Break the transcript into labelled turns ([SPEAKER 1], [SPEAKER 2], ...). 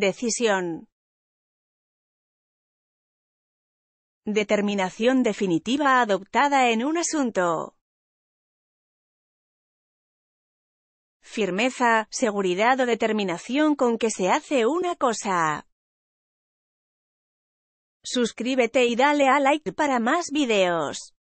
[SPEAKER 1] Decisión. Determinación definitiva adoptada en un asunto. Firmeza, seguridad o determinación con que se hace una cosa. Suscríbete y dale a like para más videos.